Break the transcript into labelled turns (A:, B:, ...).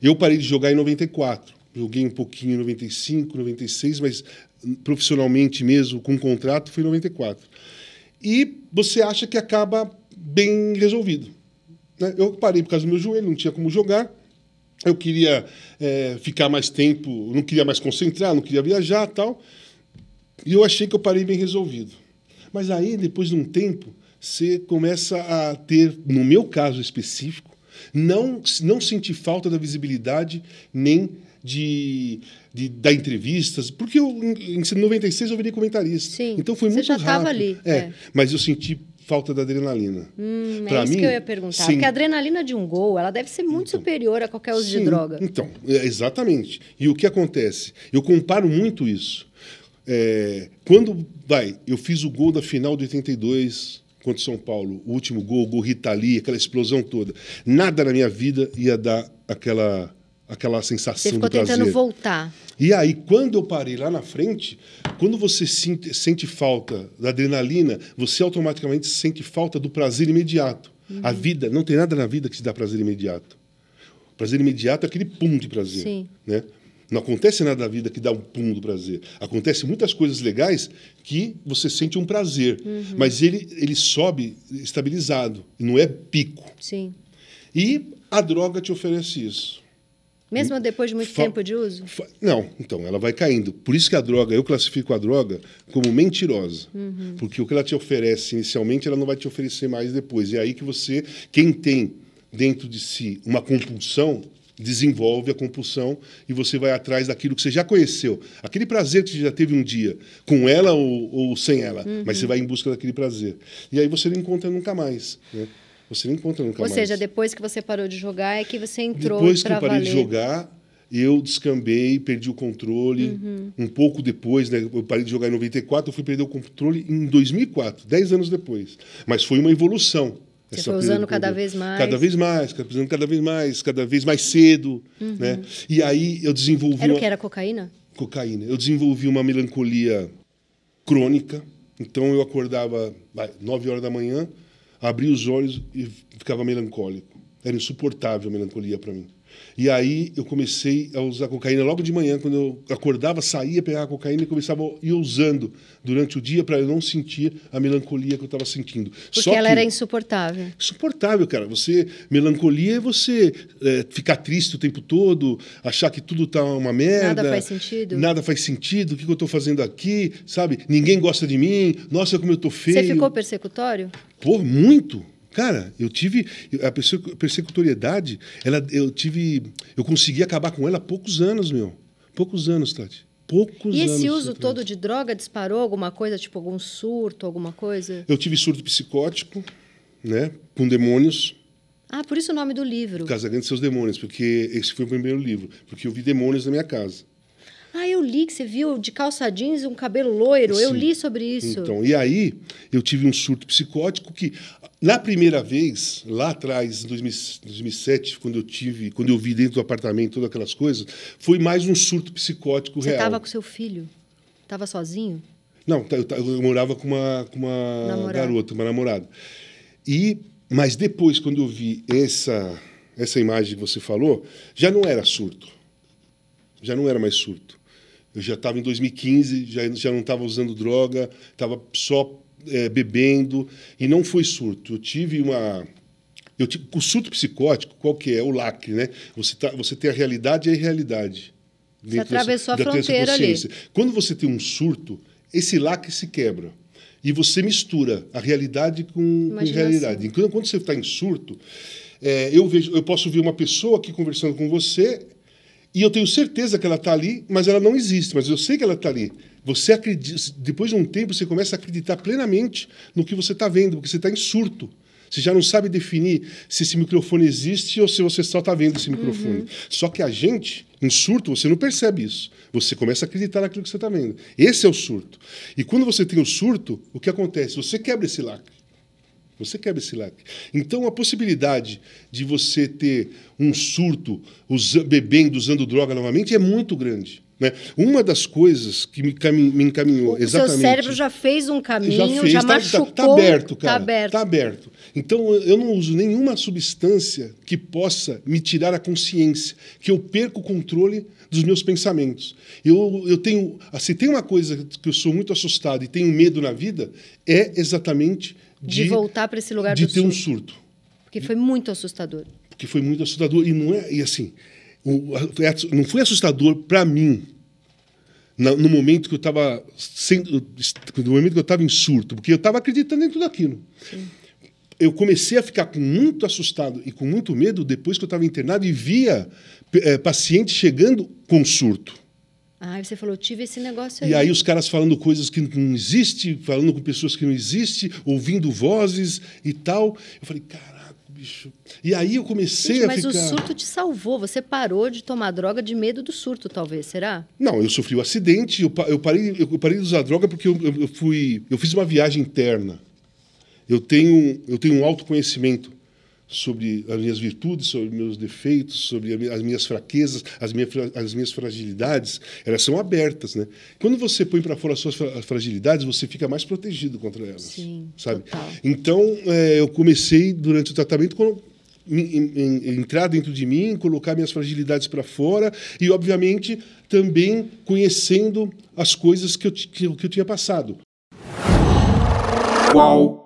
A: Eu parei de jogar em 94. Joguei um pouquinho em 95, 96, mas hum, profissionalmente mesmo, com contrato, foi em 94. E você acha que acaba bem resolvido. Né? Eu parei por causa do meu joelho, não tinha como jogar. Eu queria é, ficar mais tempo, não queria mais concentrar, não queria viajar tal. E eu achei que eu parei bem resolvido. Mas aí, depois de um tempo, você começa a ter, no meu caso específico, não, não senti falta da visibilidade nem de, de da entrevistas, porque eu, em 96 eu virei
B: comentarista.
A: Sim, então foi muito rápido. Você já ali. É, é. Mas eu senti falta da adrenalina.
B: Hum, pra é isso mim, que eu ia perguntar. Sim. Porque a adrenalina de um gol, ela deve ser muito então, superior a qualquer uso sim, de droga.
A: Então, é, exatamente. E o que acontece? Eu comparo muito isso. É, quando, vai, eu fiz o gol da final de 82 contra o São Paulo, o último gol, o gol Ritali, aquela explosão toda. Nada na minha vida ia dar aquela aquela sensação Você ficou tentando
B: voltar.
A: E aí, quando eu parei lá na frente, quando você sente, sente falta da adrenalina, você automaticamente sente falta do prazer imediato. Uhum. A vida, não tem nada na vida que te dá prazer imediato. prazer imediato é aquele pum de prazer. Sim. Né? Não acontece nada na vida que dá um pum do prazer. Acontece muitas coisas legais que você sente um prazer, uhum. mas ele, ele sobe estabilizado, não é pico. Sim. E a droga te oferece isso.
B: Mesmo depois de muito fa tempo de uso?
A: Não, então, ela vai caindo. Por isso que a droga, eu classifico a droga como mentirosa. Uhum. Porque o que ela te oferece inicialmente, ela não vai te oferecer mais depois. E é aí que você, quem tem dentro de si uma compulsão, desenvolve a compulsão e você vai atrás daquilo que você já conheceu. Aquele prazer que você já teve um dia, com ela ou, ou sem ela, uhum. mas você vai em busca daquele prazer. E aí você não encontra nunca mais. Né? Você não encontra nunca ou mais. Ou seja,
B: depois que você parou de jogar, é que você entrou Depois que eu parei valer. de
A: jogar, eu descambei, perdi o controle. Uhum. Um pouco depois, né, eu parei de jogar em 94, eu fui perder o controle em 2004, 10 anos depois. Mas foi uma evolução. Você foi usando cada vez mais. Cada vez mais, precisando cada vez mais, cada vez mais cedo. Uhum. Né? E aí eu desenvolvi. Era o que era cocaína? Cocaína. Eu desenvolvi uma melancolia crônica. Então eu acordava às 9 horas da manhã, abria os olhos e ficava melancólico. Era insuportável a melancolia para mim. E aí eu comecei a usar cocaína logo de manhã, quando eu acordava, saía, pegava cocaína e começava a ir usando durante o dia para eu não sentir a melancolia que eu estava sentindo. Porque Só ela que... era
B: insuportável.
A: Insuportável, cara. Você melancolia é você é, ficar triste o tempo todo, achar que tudo tá uma merda. Nada faz
B: sentido. Nada
A: faz sentido. O que, que eu estou fazendo aqui, sabe? Ninguém gosta de mim. Nossa, como eu tô feio. Você ficou
B: persecutório?
A: Pô, muito. Cara, eu tive. A persecutoriedade, ela, eu tive. Eu consegui acabar com ela há poucos anos, meu. Poucos anos, Tati. Poucos e esse uso
B: todo de droga disparou alguma coisa, tipo algum surto, alguma coisa?
A: Eu tive surto psicótico, né? Com demônios.
B: Ah, por isso o nome do livro.
A: Casagrande e seus demônios, porque esse foi o primeiro livro. Porque eu vi demônios na minha casa.
B: Ah, eu li que você viu de calça jeans e um cabelo loiro. Sim. Eu li sobre isso. Então,
A: e aí eu tive um surto psicótico que, na primeira vez, lá atrás, em 2007, quando eu tive, quando eu vi dentro do apartamento todas aquelas coisas, foi mais um surto psicótico você real. Você estava
B: com seu filho? Estava sozinho?
A: Não, tá, eu, tá, eu, morava com uma, com uma garota, uma namorada. E, mas depois, quando eu vi essa, essa imagem que você falou, já não era surto. Já não era mais surto. Eu já estava em 2015, já, já não estava usando droga, estava só é, bebendo. E não foi surto. Eu tive uma. Eu tive, o surto psicótico, qual que é? O lacre, né? Você, tá, você tem a realidade e a irrealidade. Você atravessou da, a fronteira ali. Quando você tem um surto, esse lacre se quebra. E você mistura a realidade com, com a realidade. Enquanto, quando você está em surto, é, eu, vejo, eu posso ver uma pessoa aqui conversando com você, e eu tenho certeza que ela está ali, mas ela não existe, mas eu sei que ela está ali. Você acredita, depois de um tempo, você começa a acreditar plenamente no que você está vendo, porque você está em surto. Você já não sabe definir se esse microfone existe ou se você só está vendo esse microfone. Uhum. Só que a gente, em surto, você não percebe isso. Você começa a acreditar naquilo que você está vendo. Esse é o surto. E quando você tem o surto, o que acontece? Você quebra esse lacre. Você quebra esse leque. Então, a possibilidade de você ter um surto bebendo, usando droga novamente é muito grande. Né? Uma das coisas que me, me encaminhou, o exatamente. O seu cérebro
B: já fez um caminho, já, fez, já tá, tá machucou. Está tá aberto, tá cara. Está aberto.
A: Tá aberto. Então, eu não uso nenhuma substância que possa me tirar a consciência, que eu perca o controle dos meus pensamentos. Eu, eu tenho, ah, se assim, tem uma coisa que eu sou muito assustado e tenho medo na vida, é exatamente de, de voltar
B: para esse lugar de ter
A: surto. um surto.
B: Porque foi muito assustador.
A: Porque foi muito assustador e não é e assim, não foi assustador para mim no momento que eu estava no momento que eu estava em surto, porque eu estava acreditando em tudo aquilo. Sim. Eu comecei a ficar muito assustado e com muito medo depois que eu estava internado e via é, eh, pacientes chegando com surto.
B: Ah, você falou, tive esse negócio aí. E aí
A: os caras falando coisas que não existe, falando com pessoas que não existe, ouvindo vozes e tal. Eu falei, caraca, bicho. E aí eu comecei Gente, a mas ficar... Mas o surto
B: te salvou, você parou de tomar droga de medo do surto, talvez, será?
A: Não, eu sofri o um acidente, eu, eu, parei, eu parei de usar droga porque eu, eu, fui... Eu fiz uma viagem interna. Eu tenho, eu tenho um autoconhecimento sobre as minhas virtudes, sobre meus defeitos, sobre as minhas fraquezas, as minhas, as minhas fragilidades, elas são abertas, né? Quando você põe para fora as suas fragilidades, você fica mais protegido contra elas, Sim, sabe? Total. Então, é, eu comecei durante o tratamento com entrar dentro de mim, colocar minhas fragilidades para fora e, obviamente, também conhecendo as coisas que eu, que, eu tinha passado. Qual